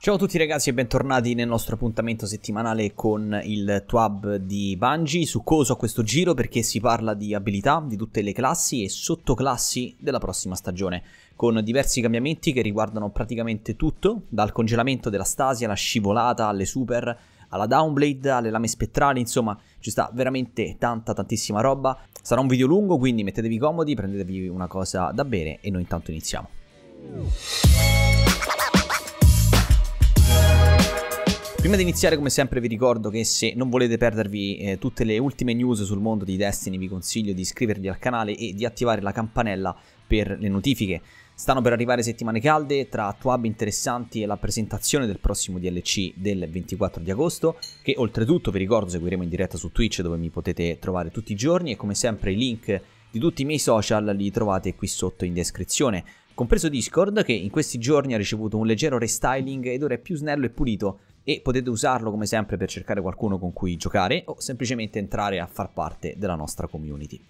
Ciao a tutti ragazzi e bentornati nel nostro appuntamento settimanale con il TWAB di Bungie, succoso a questo giro perché si parla di abilità di tutte le classi e sottoclassi della prossima stagione, con diversi cambiamenti che riguardano praticamente tutto, dal congelamento della Stasia alla scivolata alle super, alla Downblade, alle lame spettrali, insomma ci sta veramente tanta tantissima roba. Sarà un video lungo quindi mettetevi comodi, prendetevi una cosa da bere e noi intanto iniziamo. Prima di iniziare come sempre vi ricordo che se non volete perdervi eh, tutte le ultime news sul mondo di Destiny vi consiglio di iscrivervi al canale e di attivare la campanella per le notifiche. Stanno per arrivare settimane calde tra twab interessanti e la presentazione del prossimo DLC del 24 di agosto, che oltretutto vi ricordo seguiremo in diretta su Twitch dove mi potete trovare tutti i giorni e come sempre i link di tutti i miei social li trovate qui sotto in descrizione, compreso Discord che in questi giorni ha ricevuto un leggero restyling ed ora è più snello e pulito e potete usarlo come sempre per cercare qualcuno con cui giocare o semplicemente entrare a far parte della nostra community.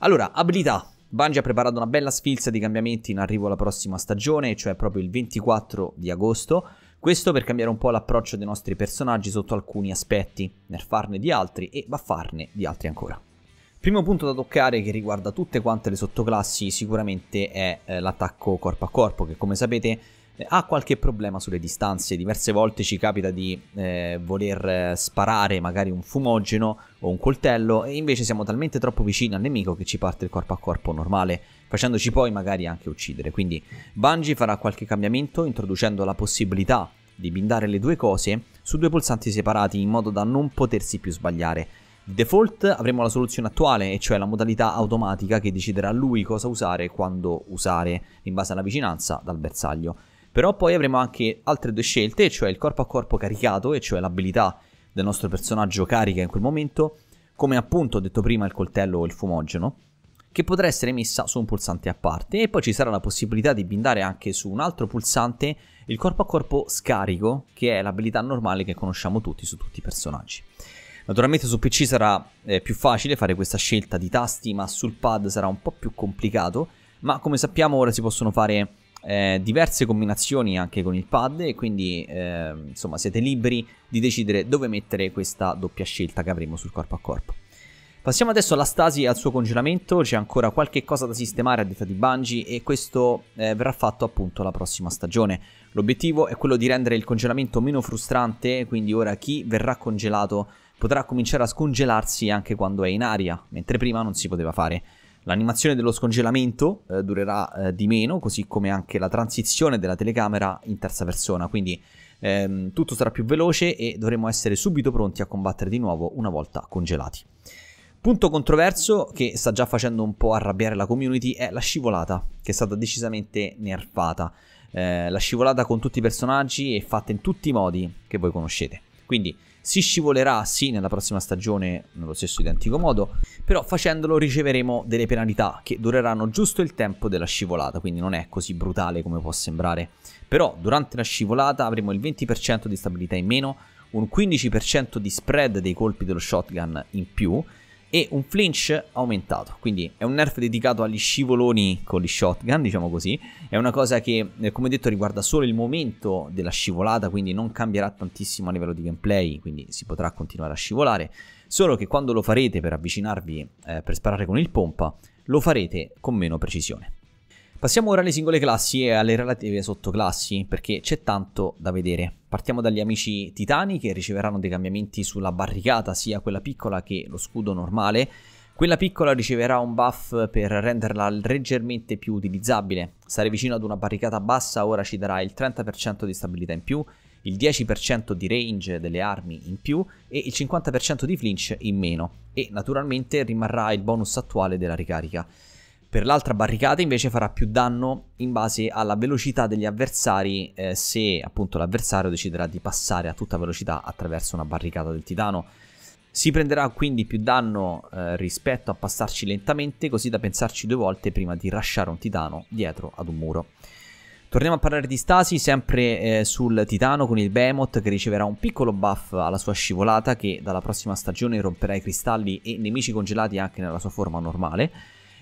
Allora, abilità. Bungie ha preparato una bella sfilza di cambiamenti in arrivo alla prossima stagione, cioè proprio il 24 di agosto. Questo per cambiare un po' l'approccio dei nostri personaggi sotto alcuni aspetti, nerfarne di altri e baffarne di altri ancora. Primo punto da toccare che riguarda tutte quante le sottoclassi sicuramente è eh, l'attacco corpo a corpo, che come sapete eh, ha qualche problema sulle distanze, diverse volte ci capita di eh, voler eh, sparare magari un fumogeno o un coltello e invece siamo talmente troppo vicini al nemico che ci parte il corpo a corpo normale, facendoci poi magari anche uccidere. Quindi Bungie farà qualche cambiamento introducendo la possibilità di bindare le due cose su due pulsanti separati in modo da non potersi più sbagliare. Di default avremo la soluzione attuale, e cioè la modalità automatica che deciderà lui cosa usare e quando usare in base alla vicinanza dal bersaglio. Però poi avremo anche altre due scelte, cioè il corpo a corpo caricato, e cioè l'abilità del nostro personaggio carica in quel momento, come appunto ho detto prima il coltello o il fumogeno, che potrà essere messa su un pulsante a parte e poi ci sarà la possibilità di bindare anche su un altro pulsante il corpo a corpo scarico, che è l'abilità normale che conosciamo tutti su tutti i personaggi. Naturalmente su PC sarà eh, più facile fare questa scelta di tasti, ma sul pad sarà un po' più complicato, ma come sappiamo ora si possono fare eh, diverse combinazioni anche con il pad e quindi eh, insomma siete liberi di decidere dove mettere questa doppia scelta che avremo sul corpo a corpo. Passiamo adesso alla stasi e al suo congelamento, c'è ancora qualche cosa da sistemare a detta di Bungie e questo eh, verrà fatto appunto la prossima stagione. L'obiettivo è quello di rendere il congelamento meno frustrante, quindi ora chi verrà congelato potrà cominciare a scongelarsi anche quando è in aria, mentre prima non si poteva fare. L'animazione dello scongelamento eh, durerà eh, di meno, così come anche la transizione della telecamera in terza persona, quindi ehm, tutto sarà più veloce e dovremo essere subito pronti a combattere di nuovo una volta congelati. Punto controverso che sta già facendo un po' arrabbiare la community è la scivolata, che è stata decisamente nerfata. Eh, la scivolata con tutti i personaggi e fatta in tutti i modi che voi conoscete. Quindi si scivolerà sì nella prossima stagione nello stesso identico modo, però facendolo riceveremo delle penalità che dureranno giusto il tempo della scivolata, quindi non è così brutale come può sembrare. Però durante la scivolata avremo il 20% di stabilità in meno, un 15% di spread dei colpi dello shotgun in più e un flinch aumentato, quindi è un nerf dedicato agli scivoloni con gli shotgun, diciamo così, è una cosa che eh, come detto riguarda solo il momento della scivolata, quindi non cambierà tantissimo a livello di gameplay, quindi si potrà continuare a scivolare, solo che quando lo farete per avvicinarvi eh, per sparare con il pompa, lo farete con meno precisione. Passiamo ora alle singole classi e alle relative sottoclassi, perché c'è tanto da vedere. Partiamo dagli amici titani che riceveranno dei cambiamenti sulla barricata, sia quella piccola che lo scudo normale. Quella piccola riceverà un buff per renderla leggermente più utilizzabile. Stare vicino ad una barricata bassa ora ci darà il 30% di stabilità in più, il 10% di range delle armi in più e il 50% di flinch in meno. E naturalmente rimarrà il bonus attuale della ricarica. Per l'altra barricata invece farà più danno in base alla velocità degli avversari eh, se appunto l'avversario deciderà di passare a tutta velocità attraverso una barricata del titano. Si prenderà quindi più danno eh, rispetto a passarci lentamente così da pensarci due volte prima di lasciare un titano dietro ad un muro. Torniamo a parlare di stasi sempre eh, sul titano con il Behemoth che riceverà un piccolo buff alla sua scivolata che dalla prossima stagione romperà i cristalli e nemici congelati anche nella sua forma normale.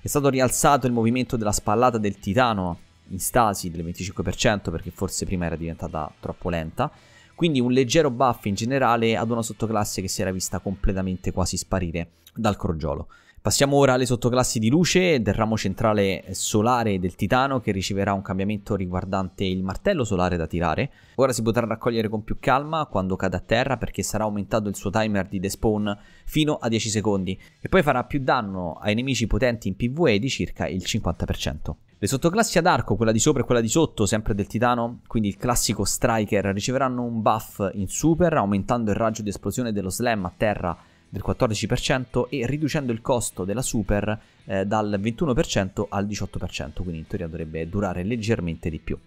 È stato rialzato il movimento della spallata del Titano in stasi del 25% perché forse prima era diventata troppo lenta. Quindi un leggero buff in generale ad una sottoclasse che si era vista completamente quasi sparire dal crogiolo. Passiamo ora alle sottoclassi di luce del ramo centrale solare del Titano che riceverà un cambiamento riguardante il martello solare da tirare. Ora si potrà raccogliere con più calma quando cade a terra perché sarà aumentato il suo timer di despawn fino a 10 secondi e poi farà più danno ai nemici potenti in PvE di circa il 50%. Le sottoclassi ad arco, quella di sopra e quella di sotto, sempre del Titano, quindi il classico Striker, riceveranno un buff in super aumentando il raggio di esplosione dello slam a terra del 14% e riducendo il costo della Super eh, dal 21% al 18%, quindi in teoria dovrebbe durare leggermente di più.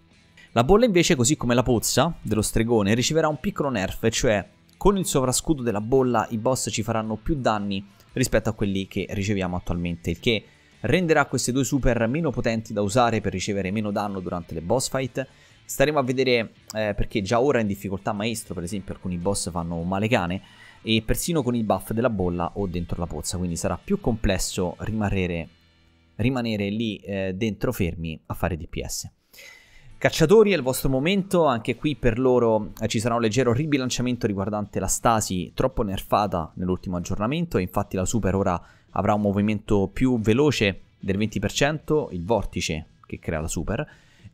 La bolla invece, così come la pozza dello stregone, riceverà un piccolo nerf, cioè con il sovrascudo della bolla i boss ci faranno più danni rispetto a quelli che riceviamo attualmente, il che renderà queste due super meno potenti da usare per ricevere meno danno durante le boss fight. Staremo a vedere eh, perché già ora in difficoltà maestro, per esempio alcuni boss fanno male cane, e persino con il buff della bolla o dentro la pozza, quindi sarà più complesso rimanere, rimanere lì eh, dentro fermi a fare DPS. Cacciatori è il vostro momento, anche qui per loro eh, ci sarà un leggero ribilanciamento riguardante la stasi troppo nerfata nell'ultimo aggiornamento, infatti la super ora avrà un movimento più veloce del 20%, il vortice che crea la super,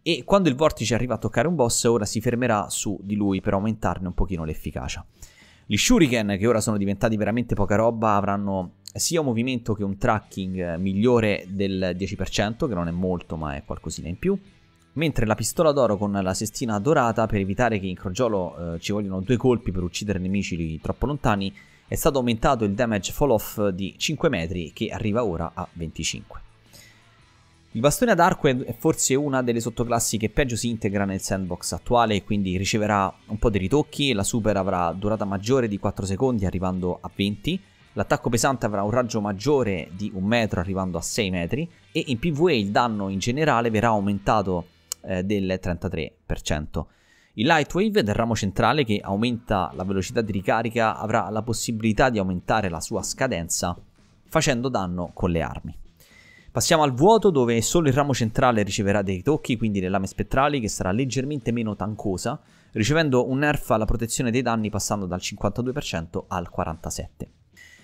e quando il vortice arriva a toccare un boss ora si fermerà su di lui per aumentarne un pochino l'efficacia. Gli shuriken, che ora sono diventati veramente poca roba, avranno sia un movimento che un tracking eh, migliore del 10%, che non è molto ma è qualcosina in più. Mentre la pistola d'oro con la sestina dorata, per evitare che in crogiolo eh, ci vogliono due colpi per uccidere nemici troppo lontani, è stato aumentato il damage fall off di 5 metri che arriva ora a 25. Il bastone ad arco è forse una delle sottoclassi che peggio si integra nel sandbox attuale e quindi riceverà un po' di ritocchi, la super avrà durata maggiore di 4 secondi arrivando a 20, l'attacco pesante avrà un raggio maggiore di 1 metro arrivando a 6 metri e in PvE il danno in generale verrà aumentato eh, del 33%. Il Lightwave del ramo centrale che aumenta la velocità di ricarica avrà la possibilità di aumentare la sua scadenza facendo danno con le armi. Passiamo al vuoto dove solo il ramo centrale riceverà dei tocchi, quindi le lame spettrali che sarà leggermente meno tancosa, ricevendo un nerf alla protezione dei danni passando dal 52% al 47%.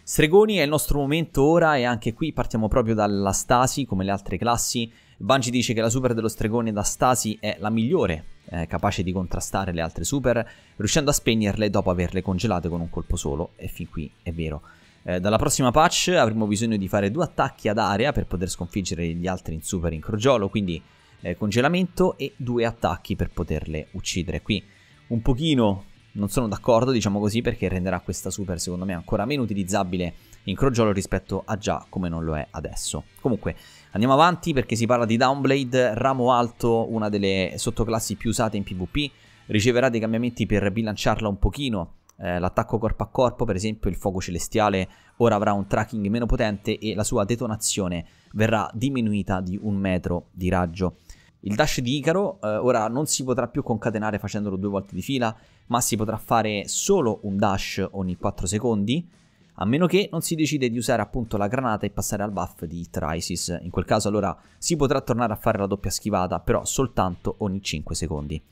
Stregoni è il nostro momento ora e anche qui partiamo proprio dalla stasi come le altre classi. Bungie dice che la super dello stregone da stasi è la migliore, eh, capace di contrastare le altre super, riuscendo a spegnerle dopo averle congelate con un colpo solo e fin qui è vero. Eh, dalla prossima patch avremo bisogno di fare due attacchi ad area per poter sconfiggere gli altri in super in crogiolo, quindi eh, congelamento e due attacchi per poterle uccidere. Qui un pochino non sono d'accordo, diciamo così, perché renderà questa super secondo me ancora meno utilizzabile in crogiolo rispetto a già come non lo è adesso. Comunque andiamo avanti perché si parla di Downblade, ramo alto, una delle sottoclassi più usate in PvP, riceverà dei cambiamenti per bilanciarla un pochino eh, l'attacco corpo a corpo, per esempio il fuoco celestiale ora avrà un tracking meno potente e la sua detonazione verrà diminuita di un metro di raggio. Il dash di Icaro eh, ora non si potrà più concatenare facendolo due volte di fila, ma si potrà fare solo un dash ogni 4 secondi, a meno che non si decide di usare appunto la granata e passare al buff di Trisis. In quel caso allora si potrà tornare a fare la doppia schivata, però soltanto ogni 5 secondi.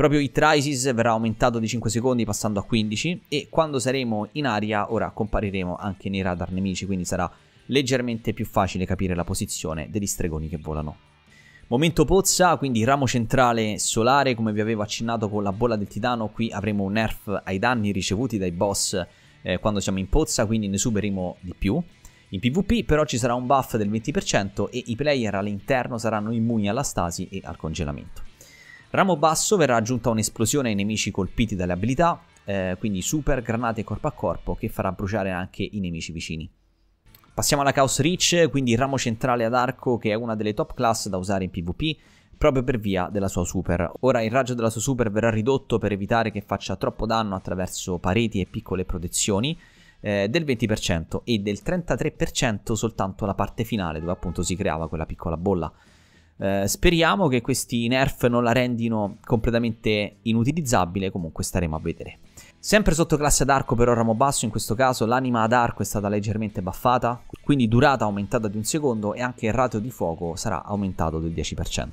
Proprio il Trisis verrà aumentato di 5 secondi passando a 15 e quando saremo in aria ora compariremo anche nei radar nemici quindi sarà leggermente più facile capire la posizione degli stregoni che volano. Momento pozza, quindi ramo centrale solare, come vi avevo accennato con la bolla del titano, qui avremo un nerf ai danni ricevuti dai boss eh, quando siamo in pozza, quindi ne subiremo di più. In PvP però ci sarà un buff del 20% e i player all'interno saranno immuni alla stasi e al congelamento. Ramo basso verrà aggiunta un'esplosione ai nemici colpiti dalle abilità, eh, quindi super granate corpo a corpo che farà bruciare anche i nemici vicini. Passiamo alla Chaos Reach, quindi il ramo centrale ad arco che è una delle top class da usare in PvP proprio per via della sua super. Ora il raggio della sua super verrà ridotto per evitare che faccia troppo danno attraverso pareti e piccole protezioni eh, del 20% e del 33% soltanto la parte finale dove appunto si creava quella piccola bolla. Eh, speriamo che questi nerf non la rendino completamente inutilizzabile, comunque staremo a vedere. Sempre sotto classe ad arco però ramo Basso, in questo caso l'anima ad arco è stata leggermente buffata, quindi durata aumentata di un secondo e anche il ratio di fuoco sarà aumentato del 10%.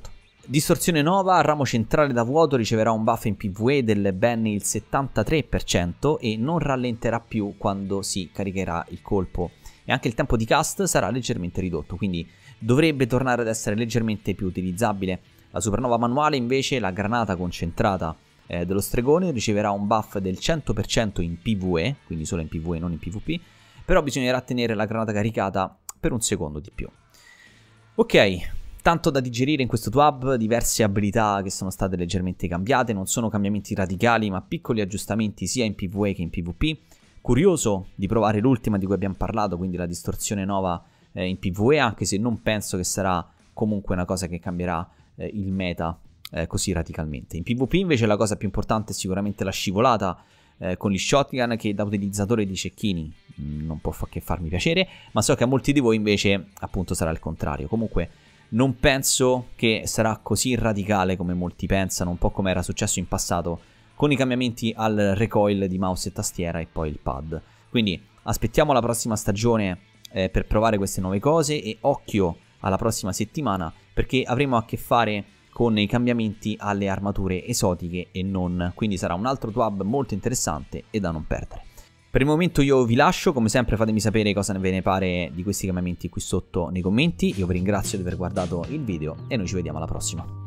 Distorsione Nova, ramo centrale da vuoto, riceverà un buff in PvE del ben il 73% e non rallenterà più quando si caricherà il colpo. E anche il tempo di cast sarà leggermente ridotto, quindi dovrebbe tornare ad essere leggermente più utilizzabile. La supernova manuale invece, la granata concentrata eh, dello stregone, riceverà un buff del 100% in PvE, quindi solo in PvE non in PvP, però bisognerà tenere la granata caricata per un secondo di più. Ok, tanto da digerire in questo TWAB, diverse abilità che sono state leggermente cambiate, non sono cambiamenti radicali ma piccoli aggiustamenti sia in PvE che in PvP. Curioso di provare l'ultima di cui abbiamo parlato, quindi la distorsione nova eh, in PvE, anche se non penso che sarà comunque una cosa che cambierà eh, il meta eh, così radicalmente. In PvP invece la cosa più importante è sicuramente la scivolata eh, con gli shotgun che da utilizzatore di cecchini mm, non può che farmi piacere, ma so che a molti di voi invece appunto sarà il contrario. Comunque non penso che sarà così radicale come molti pensano, un po' come era successo in passato con i cambiamenti al recoil di mouse e tastiera e poi il pad. Quindi aspettiamo la prossima stagione eh, per provare queste nuove cose e occhio alla prossima settimana perché avremo a che fare con i cambiamenti alle armature esotiche e non, quindi sarà un altro tuab molto interessante e da non perdere. Per il momento io vi lascio, come sempre fatemi sapere cosa ve ne pare di questi cambiamenti qui sotto nei commenti, io vi ringrazio di aver guardato il video e noi ci vediamo alla prossima.